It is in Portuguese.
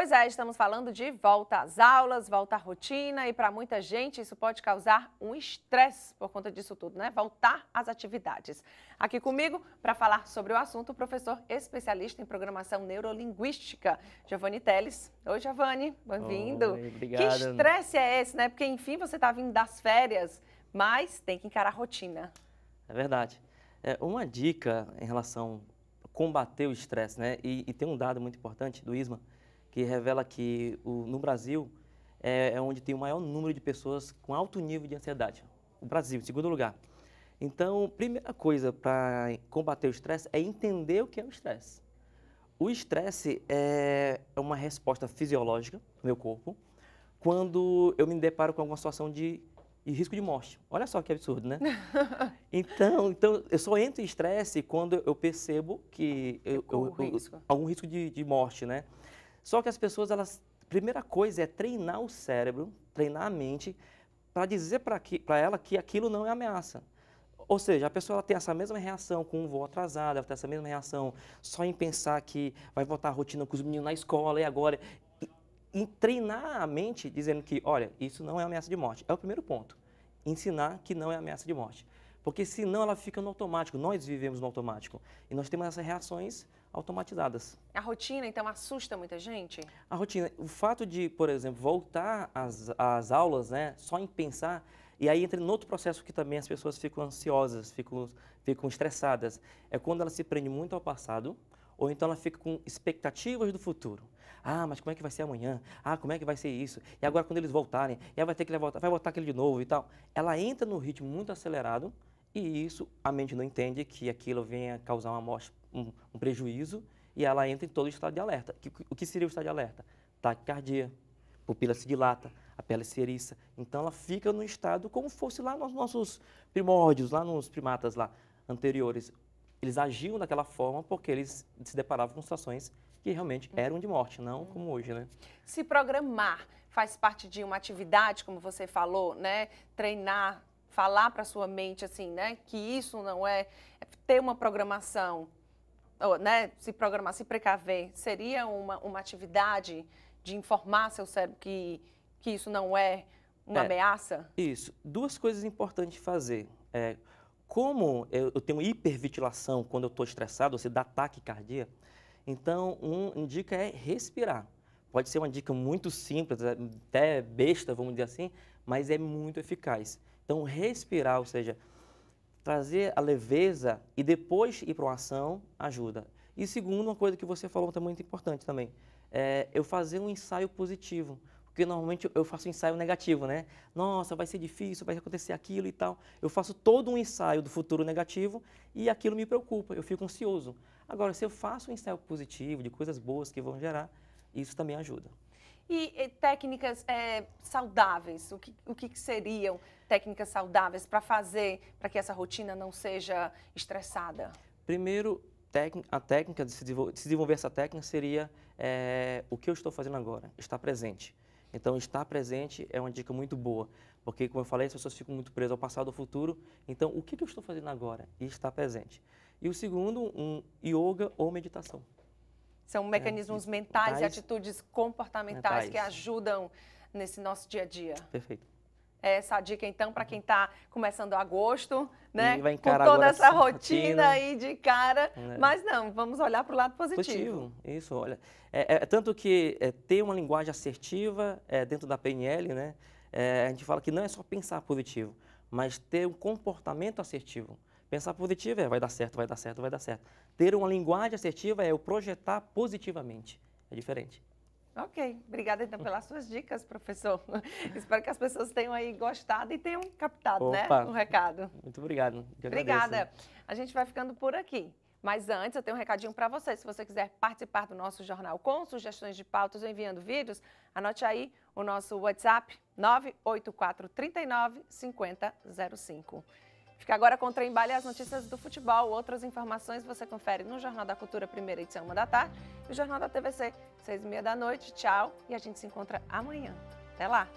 Pois é, estamos falando de volta às aulas, volta à rotina e para muita gente isso pode causar um estresse por conta disso tudo, né? Voltar às atividades. Aqui comigo para falar sobre o assunto, o professor especialista em programação neurolinguística, Giovanni Teles. Oi, Giovanni, bem-vindo. Obrigado. Que estresse é esse, né? Porque enfim você está vindo das férias, mas tem que encarar a rotina. É verdade. É, uma dica em relação a combater o estresse, né? E, e tem um dado muito importante do ISMA que revela que o, no Brasil é, é, onde tem o maior número de pessoas com alto nível de ansiedade. O Brasil, em segundo lugar. Então, primeira coisa para combater o estresse é entender o que é o estresse. O estresse é, é uma resposta fisiológica do meu corpo quando eu me deparo com alguma situação de, de risco de morte. Olha só que absurdo, né? então, então, eu só entro em estresse quando eu percebo que é eu, eu, eu, risco. algum risco de, de morte, né? Só que as pessoas, elas, primeira coisa é treinar o cérebro, treinar a mente, para dizer para ela que aquilo não é ameaça. Ou seja, a pessoa tem essa mesma reação com um voo atrasado, ela tem essa mesma reação só em pensar que vai voltar a rotina com os meninos na escola e agora. E, e treinar a mente dizendo que, olha, isso não é ameaça de morte. É o primeiro ponto. Ensinar que não é ameaça de morte. Porque senão ela fica no automático. Nós vivemos no automático. E nós temos essas reações automatizadas. A rotina, então, assusta muita gente? A rotina. O fato de, por exemplo, voltar às, às aulas, né, só em pensar, e aí entra em outro processo que também as pessoas ficam ansiosas, ficam, ficam estressadas. É quando ela se prende muito ao passado, ou então ela fica com expectativas do futuro. Ah, mas como é que vai ser amanhã? Ah, como é que vai ser isso? E agora quando eles voltarem, ela vai ter que voltar, vai voltar aquele de novo e tal. Ela entra no ritmo muito acelerado, e isso, a mente não entende que aquilo venha causar uma morte, um, um prejuízo, e ela entra em todo o estado de alerta. O que seria o estado de alerta? Taquicardia, pupila se dilata, a pele se eriça. Então ela fica no estado como fosse lá nos nossos primórdios, lá nos primatas lá anteriores. Eles agiam daquela forma porque eles se deparavam com situações que realmente eram de morte, não como hoje, né? Se programar faz parte de uma atividade, como você falou, né? Treinar falar para sua mente assim, né, que isso não é, é ter uma programação, ou, né, se programar, se precaver, seria uma, uma atividade de informar seu cérebro que, que isso não é uma é, ameaça? Isso. Duas coisas importantes fazer. É, como eu, eu tenho hiperventilação quando eu estou estressado, ou seja, dá ataque cardíaco, então um, um dica é respirar. Pode ser uma dica muito simples, é, até besta, vamos dizer assim, mas é muito eficaz. Então, respirar, ou seja, trazer a leveza e depois ir para uma ação ajuda. E segundo, uma coisa que você falou também é muito importante também, é eu fazer um ensaio positivo. Porque normalmente eu faço um ensaio negativo, né? Nossa, vai ser difícil, vai acontecer aquilo e tal. Eu faço todo um ensaio do futuro negativo e aquilo me preocupa, eu fico ansioso. Agora, se eu faço um ensaio positivo, de coisas boas que vão gerar, isso também ajuda. E, e técnicas é, saudáveis, o que, o que, seriam técnicas saudáveis para fazer, para que essa rotina não seja estressada? Primeiro, a técnica, de se, desenvolver essa técnica seria é, o que eu estou fazendo agora, estar presente. Então, estar presente é uma dica muito boa, porque, como eu falei, as pessoas ficam muito presas ao passado, ao futuro. Então, o que eu estou fazendo agora? E estar presente. E o segundo, um yoga ou meditação. São é, mecanismos é, mentais e atitudes comportamentais mentais. que ajudam nesse nosso dia a dia. Perfeito. essa é, dica, então, para quem está começando agosto, né? Com toda essa rotina, aí de cara. É. Mas não, vamos olhar para o lado positivo. positivo. Isso, olha. É, é tanto que ter uma linguagem assertiva dentro da PNL, né? a gente fala que não é só pensar positivo, mas ter um comportamento assertivo. Pensar positivo é vai dar certo, vai dar certo, vai dar certo. Ter uma linguagem assertiva é o projetar positivamente. É diferente. Ok, obrigada então pelas suas dicas, professor. Espero que as pessoas tenham aí gostado e tenham captado, né, o recado. Muito obrigado. Obrigada. A gente vai ficando por aqui. Mas antes, eu tenho um recadinho para você. Se você quiser participar do nosso jornal com sugestões de pautas ou enviando vídeos, anote aí o nosso WhatsApp 984 39 5005. Fica agora com o as notícias do futebol. Outras informações você confere no Jornal da Cultura, primeira edição, uma da tarde, e o Jornal da TVC, seis e meia da noite. Tchau e a gente se encontra amanhã. Até lá!